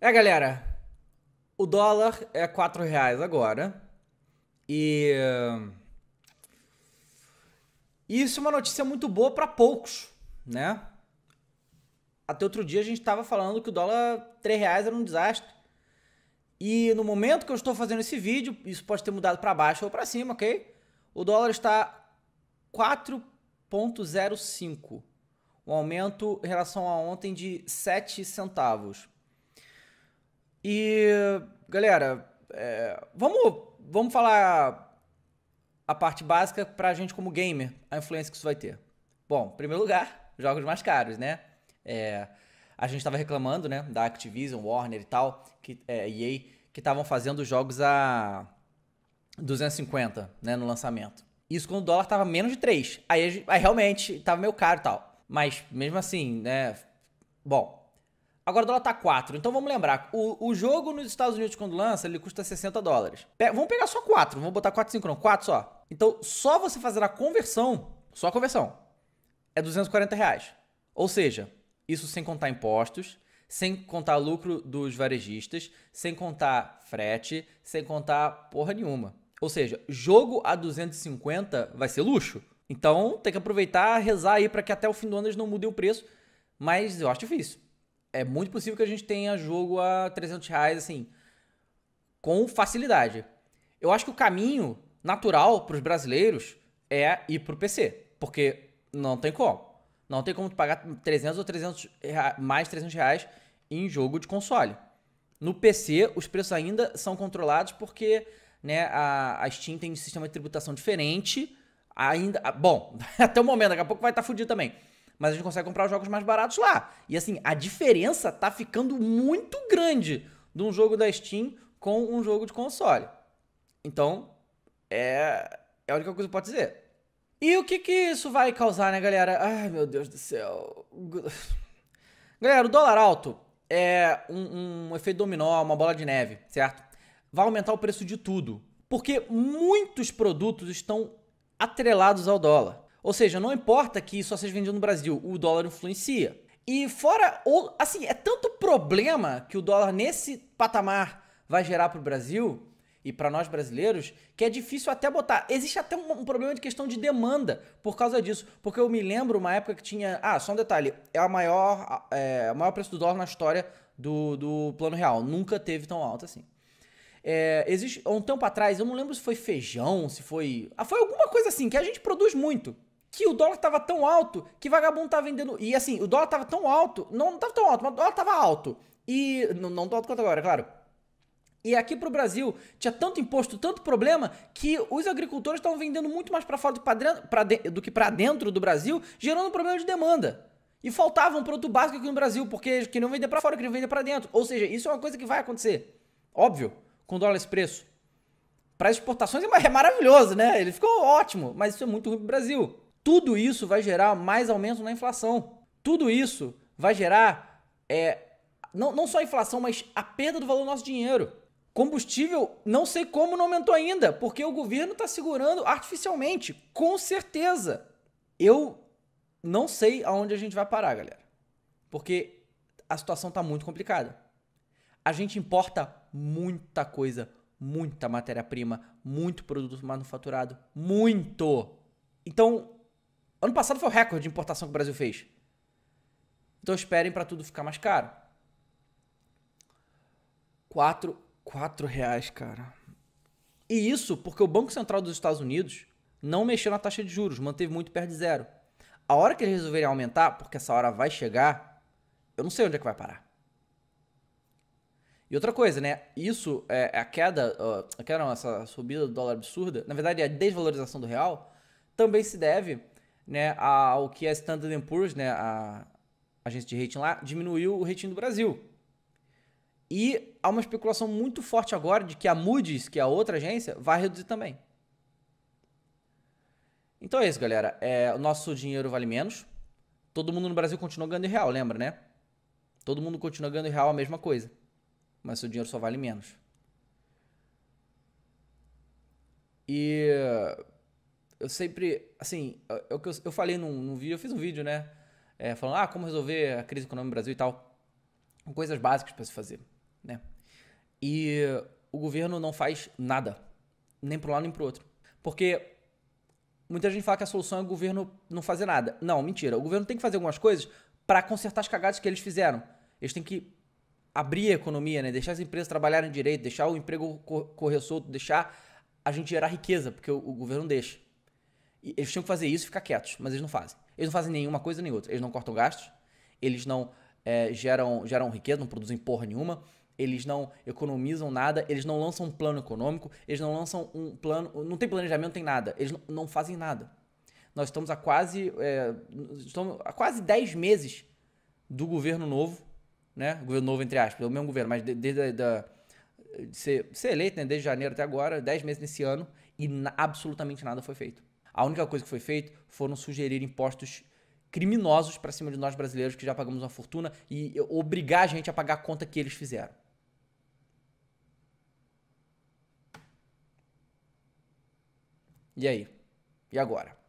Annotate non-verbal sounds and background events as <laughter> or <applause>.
É, galera. O dólar é quatro reais agora. E. Isso é uma notícia muito boa para poucos, né? Até outro dia a gente estava falando que o dólar três reais era um desastre. E no momento que eu estou fazendo esse vídeo, isso pode ter mudado para baixo ou para cima, ok? O dólar está 4,05 um aumento em relação a ontem de 7 centavos. E, galera, é, vamos, vamos falar a parte básica para a gente como gamer, a influência que isso vai ter. Bom, em primeiro lugar, jogos mais caros, né? É, a gente estava reclamando, né, da Activision, Warner e tal, que, é, EA, que estavam fazendo jogos a 250, né, no lançamento. Isso quando o dólar estava menos de 3. Aí, aí realmente estava meio caro e tal. Mas mesmo assim, né? Bom. Agora o dólar tá 4, então vamos lembrar. O, o jogo nos Estados Unidos, quando lança, ele custa 60 dólares. Pe vamos pegar só 4, vamos botar 4, 5 não, 4 só. Então, só você fazer a conversão, só a conversão, é 240 reais. Ou seja, isso sem contar impostos, sem contar lucro dos varejistas, sem contar frete, sem contar porra nenhuma. Ou seja, jogo a 250 vai ser luxo. Então tem que aproveitar, rezar aí para que até o fim do ano eles não mudem o preço. Mas eu acho difícil. É muito possível que a gente tenha jogo a 300 reais, assim, com facilidade. Eu acho que o caminho natural para os brasileiros é ir para o PC, porque não tem como. Não tem como pagar 300 ou 300 reais, mais 300 reais em jogo de console. No PC, os preços ainda são controlados porque né, a, a Steam tem um sistema de tributação diferente ainda. Ah, bom, <laughs> até o momento, daqui a pouco vai estar tá fudido também. Mas a gente consegue comprar os jogos mais baratos lá. E assim, a diferença tá ficando muito grande de um jogo da Steam com um jogo de console. Então, é, é a única coisa que eu posso dizer. E o que que isso vai causar, né, galera? Ai, meu Deus do céu. <laughs> Galera, o dólar alto é um, um efeito dominó, uma bola de neve, certo? Vai aumentar o preço de tudo. Porque muitos produtos estão atrelados ao dólar. Ou seja, não importa que só seja vendido no Brasil, o dólar influencia. E fora, ou, assim, é tanto problema que o dólar nesse patamar vai gerar para o Brasil e para nós brasileiros que é difícil até botar. Existe até um, um, problema de questão de demanda por causa disso, porque eu me lembro uma época que tinha. Ah, só um detalhe: é a maior, é, o maior preço do dólar na história do, do plano real. Nunca teve tão alto assim. É, existe, há um tempo atrás, eu não lembro se foi feijão, se foi. Ah, foi alguma coisa assim, que a gente produz muito. Que o dólar tava tão alto que vagabundo tava tá vendendo. E assim, o dólar tava tão alto. Não, não tava tão alto, mas o dólar tava alto. E. Não, não alto quanto agora, é claro. E aqui pro Brasil tinha tanto imposto, tanto problema, que os agricultores estavam vendendo muito mais para fora do que pra, dentro, de, do que para dentro do Brasil, gerando um problema de demanda. E faltava um produto básico aqui no Brasil, porque queriam vender para fora, queriam vender para dentro. Ou seja, isso é uma coisa que vai acontecer. Óbvio com dólar expresso preço. Para exportações é, é maravilhoso, né? Ele ficou ótimo, mas isso é muito ruim para o Brasil. Tudo isso vai gerar mais aumento na inflação. Tudo isso vai gerar é, não, não só a inflação, mas a perda do valor do nosso dinheiro. Combustível, não sei como não aumentou ainda, porque o governo está segurando artificialmente, com certeza. Eu não sei aonde a gente vai parar, galera, porque a situação está muito complicada a gente importa muita coisa, muita matéria-prima, muito produto manufaturado, muito. Então, ano passado foi o recorde de importação que o Brasil fez. Então esperem para tudo ficar mais caro. Quatro, quatro reais, cara. E isso porque o Banco Central dos Estados Unidos não mexeu na taxa de juros, manteve muito perto de zero. A hora que eles resolverem aumentar, porque essa hora vai chegar, eu não sei onde é que vai parar. E outra coisa, né? Isso, é, é a queda, uh, a queda não, essa subida do dólar absurda, na verdade a desvalorização do real, também se deve né, ao que a Standard Poor's, né, a agência de rating lá, diminuiu o rating do Brasil. E há uma especulação muito forte agora de que a Moody's, que é a outra agência, vai reduzir também. Então é isso, galera. É, o nosso dinheiro vale menos. Todo mundo no Brasil continua ganhando em real, lembra, né? Todo mundo continua ganhando em real a mesma coisa mas seu dinheiro só vale menos. E eu sempre, assim, é, é eu, eu falei num, num vídeo, eu fiz um vídeo, né? É, falando, ah, como resolver a crise econômica no Brasil e tal. Coisas básicas para se fazer, né? E o governo não faz nada, nem para um lado nem para outro. Porque muita gente fala que a solução é o governo não fazer nada. Não, mentira. O governo tem que fazer algumas coisas para consertar as cagadas que eles fizeram. Eles têm que abrir a economia, né? Deixar as empresas trabalharem direito, deixar o emprego correr solto, deixar a gente gerar riqueza, porque o, o governo deixa. E eles tinham que fazer isso e ficar quietos, mas eles não fazem. Eles não fazem nenhuma coisa nem outra. Eles não cortam gastos, eles não é, geram, geram riqueza, não produzem porra nenhuma, eles não economizam nada, eles não lançam um plano econômico, eles não lançam um plano. Não tem planejamento, não tem nada. Eles não, não fazem nada. Nós estamos há quase. É, estamos há quase 10 meses do governo novo né? Governo novo, entre aspas, é o mesmo governo, mas desde de, de, de ser, ser, eleito, né? Desde janeiro até agora, 10 meses nesse ano, e na, absolutamente nada foi feito. A única coisa que foi feito foram sugerir impostos criminosos para cima de nós brasileiros que já pagamos uma fortuna e obrigar a gente a pagar a conta que eles fizeram. E aí? E agora?